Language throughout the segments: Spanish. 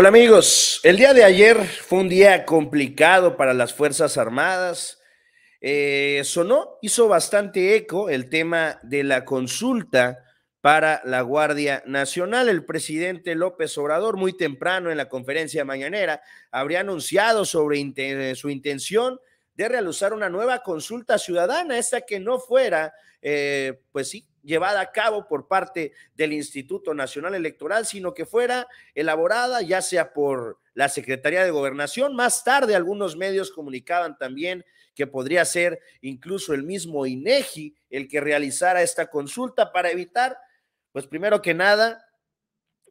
Hola amigos, el día de ayer fue un día complicado para las Fuerzas Armadas. Eh, sonó, hizo bastante eco el tema de la consulta para la Guardia Nacional. El presidente López Obrador, muy temprano en la conferencia mañanera, habría anunciado sobre su intención de realizar una nueva consulta ciudadana, esta que no fuera, eh, pues sí, llevada a cabo por parte del Instituto Nacional Electoral, sino que fuera elaborada ya sea por la Secretaría de Gobernación. Más tarde algunos medios comunicaban también que podría ser incluso el mismo INEGI el que realizara esta consulta para evitar, pues primero que nada,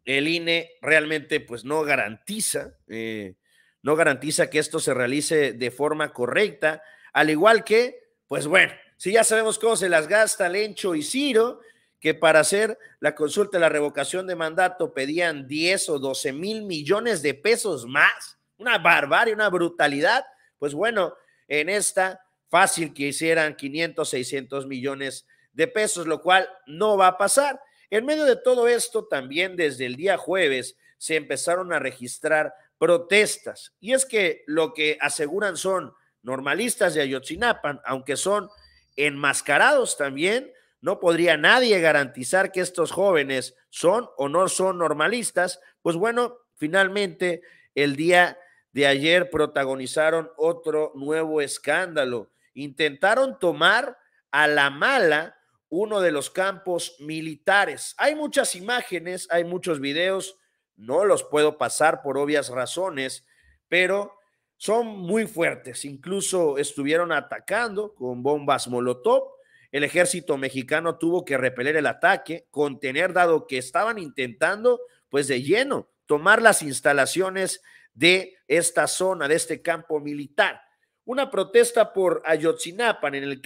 el INE realmente pues no garantiza, eh, no garantiza que esto se realice de forma correcta, al igual que, pues bueno, si ya sabemos cómo se las gasta Lencho y Ciro, que para hacer la consulta de la revocación de mandato pedían 10 o 12 mil millones de pesos más, una barbarie, una brutalidad, pues bueno, en esta fácil que hicieran 500, 600 millones de pesos, lo cual no va a pasar. En medio de todo esto, también desde el día jueves se empezaron a registrar protestas. Y es que lo que aseguran son normalistas de Ayotzinapa, aunque son enmascarados también. No podría nadie garantizar que estos jóvenes son o no son normalistas. Pues bueno, finalmente el día de ayer protagonizaron otro nuevo escándalo. Intentaron tomar a la mala uno de los campos militares. Hay muchas imágenes, hay muchos videos, no los puedo pasar por obvias razones, pero son muy fuertes. Incluso estuvieron atacando con bombas Molotov. El ejército mexicano tuvo que repeler el ataque, contener, dado que estaban intentando, pues de lleno, tomar las instalaciones de esta zona, de este campo militar. Una protesta por Ayotzinapan en el,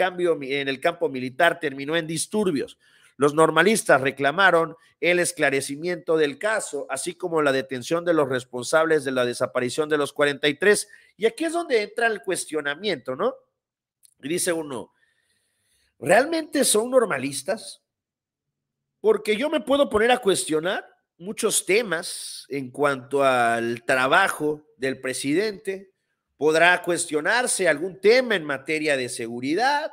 en el campo militar terminó en disturbios. Los normalistas reclamaron el esclarecimiento del caso, así como la detención de los responsables de la desaparición de los 43. Y aquí es donde entra el cuestionamiento, ¿no? Y dice uno, ¿realmente son normalistas? Porque yo me puedo poner a cuestionar muchos temas en cuanto al trabajo del presidente. Podrá cuestionarse algún tema en materia de seguridad.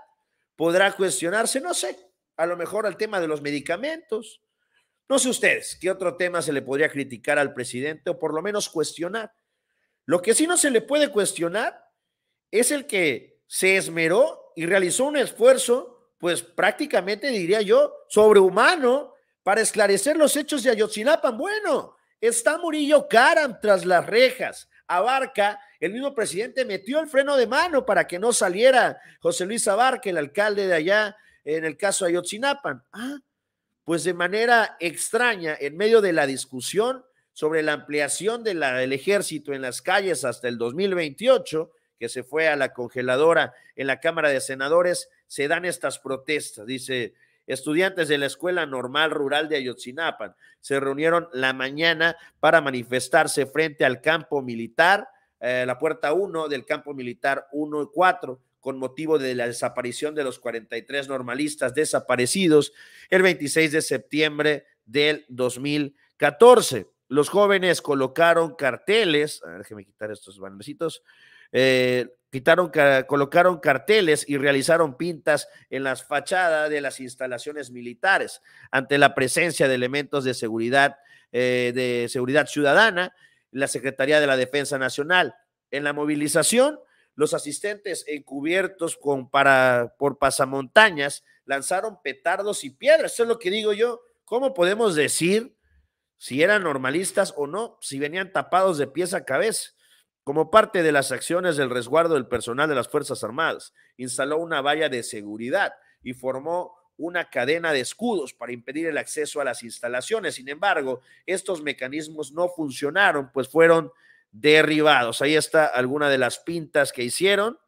Podrá cuestionarse, no sé, a lo mejor al tema de los medicamentos. No sé ustedes qué otro tema se le podría criticar al presidente o por lo menos cuestionar. Lo que sí no se le puede cuestionar es el que se esmeró y realizó un esfuerzo, pues prácticamente diría yo, sobrehumano para esclarecer los hechos de Ayotzinapa. Bueno, está Murillo Karam tras las rejas. Abarca, el mismo presidente metió el freno de mano para que no saliera José Luis Abarca, el alcalde de allá en el caso de Ayotzinapa. Ah, pues de manera extraña, en medio de la discusión sobre la ampliación del ejército en las calles hasta el 2028, que se fue a la congeladora en la Cámara de Senadores, se dan estas protestas. Dice, estudiantes de la Escuela Normal Rural de Ayotzinapa se reunieron la mañana para manifestarse frente al campo militar, eh, la puerta 1 del campo militar 1 y 4 con motivo de la desaparición de los 43 normalistas desaparecidos el 26 de septiembre del 2014. Los jóvenes colocaron carteles, déjeme quitar estos bannercitos. Eh, quitaron, colocaron carteles y realizaron pintas en las fachadas de las instalaciones militares ante la presencia de elementos de seguridad, eh, de seguridad ciudadana, la Secretaría de la Defensa Nacional. En la movilización, los asistentes encubiertos con para, por pasamontañas lanzaron petardos y piedras. Eso es lo que digo yo. ¿Cómo podemos decir si eran normalistas o no, si venían tapados de pies a cabeza? Como parte de las acciones del resguardo del personal de las Fuerzas Armadas, instaló una valla de seguridad y formó una cadena de escudos para impedir el acceso a las instalaciones. Sin embargo, estos mecanismos no funcionaron, pues fueron derribados. Ahí está alguna de las pintas que hicieron.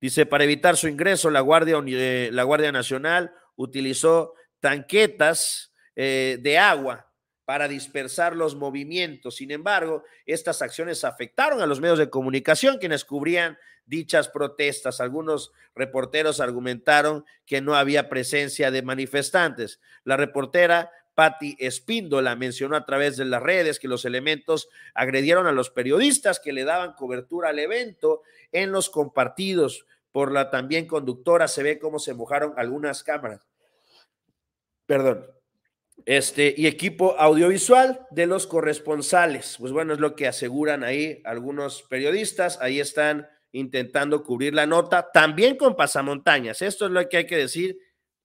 Dice, para evitar su ingreso, la Guardia, eh, la Guardia Nacional utilizó tanquetas eh, de agua para dispersar los movimientos. Sin embargo, estas acciones afectaron a los medios de comunicación quienes cubrían dichas protestas. Algunos reporteros argumentaron que no había presencia de manifestantes. La reportera Patti Espíndola. Mencionó a través de las redes que los elementos agredieron a los periodistas que le daban cobertura al evento en los compartidos por la también conductora. Se ve cómo se mojaron algunas cámaras. Perdón. Este, y equipo audiovisual de los corresponsales. Pues bueno, es lo que aseguran ahí algunos periodistas. Ahí están intentando cubrir la nota, también con pasamontañas. Esto es lo que hay que decir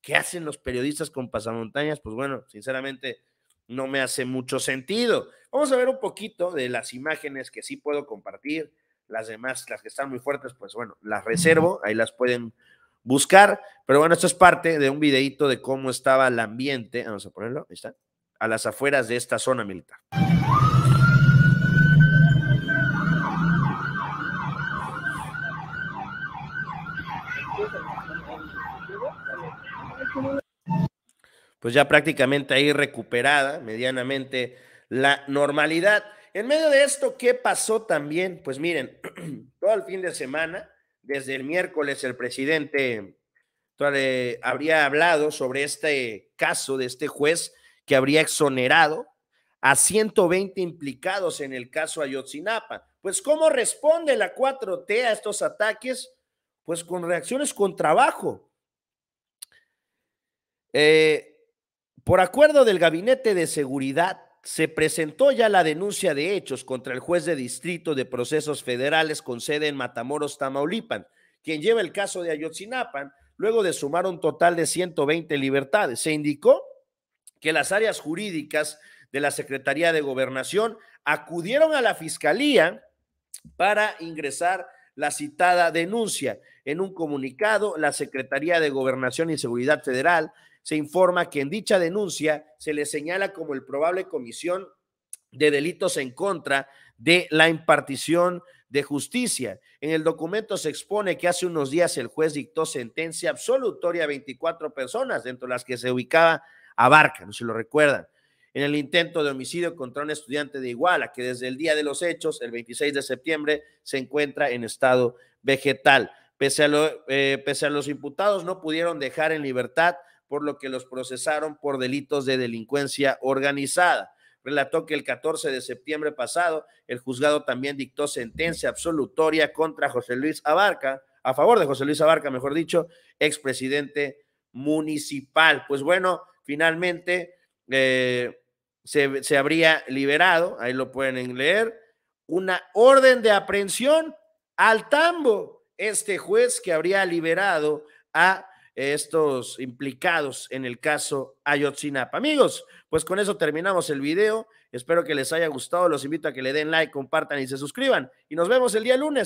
¿Qué hacen los periodistas con pasamontañas? Pues bueno, sinceramente no me hace mucho sentido. Vamos a ver un poquito de las imágenes que sí puedo compartir. Las demás, las que están muy fuertes, pues bueno, las reservo, ahí las pueden buscar. Pero bueno, esto es parte de un videíto de cómo estaba el ambiente. Vamos a ponerlo, ahí está. A las afueras de esta zona militar. pues ya prácticamente ahí recuperada medianamente la normalidad. En medio de esto, ¿qué pasó también? Pues miren, todo el fin de semana, desde el miércoles, el presidente habría hablado sobre este caso de este juez que habría exonerado a 120 implicados en el caso Ayotzinapa. Pues ¿cómo responde la 4T a estos ataques? Pues con reacciones con trabajo. Eh, por acuerdo del Gabinete de Seguridad, se presentó ya la denuncia de hechos contra el juez de distrito de procesos federales con sede en Matamoros, Tamaulipan, quien lleva el caso de Ayotzinapan, luego de sumar un total de 120 libertades. Se indicó que las áreas jurídicas de la Secretaría de Gobernación acudieron a la Fiscalía para ingresar la citada denuncia. En un comunicado, la Secretaría de Gobernación y Seguridad Federal se informa que en dicha denuncia se le señala como el probable comisión de delitos en contra de la impartición de justicia. En el documento se expone que hace unos días el juez dictó sentencia absolutoria a 24 personas, dentro de las que se ubicaba Abarca, no se lo recuerdan, en el intento de homicidio contra un estudiante de Iguala, que desde el día de los hechos, el 26 de septiembre, se encuentra en estado vegetal. Pese a, eh, pese a los imputados, no pudieron dejar en libertad por lo que los procesaron por delitos de delincuencia organizada. Relató que el 14 de septiembre pasado, el juzgado también dictó sentencia absolutoria contra José Luis Abarca, a favor de José Luis Abarca, mejor dicho, expresidente municipal. Pues bueno, finalmente eh, se, se habría liberado, ahí lo pueden leer, una orden de aprehensión al tambo, este juez que habría liberado a estos implicados en el caso Ayotzinapa. Amigos, pues con eso terminamos el video. Espero que les haya gustado. Los invito a que le den like, compartan y se suscriban. Y nos vemos el día lunes.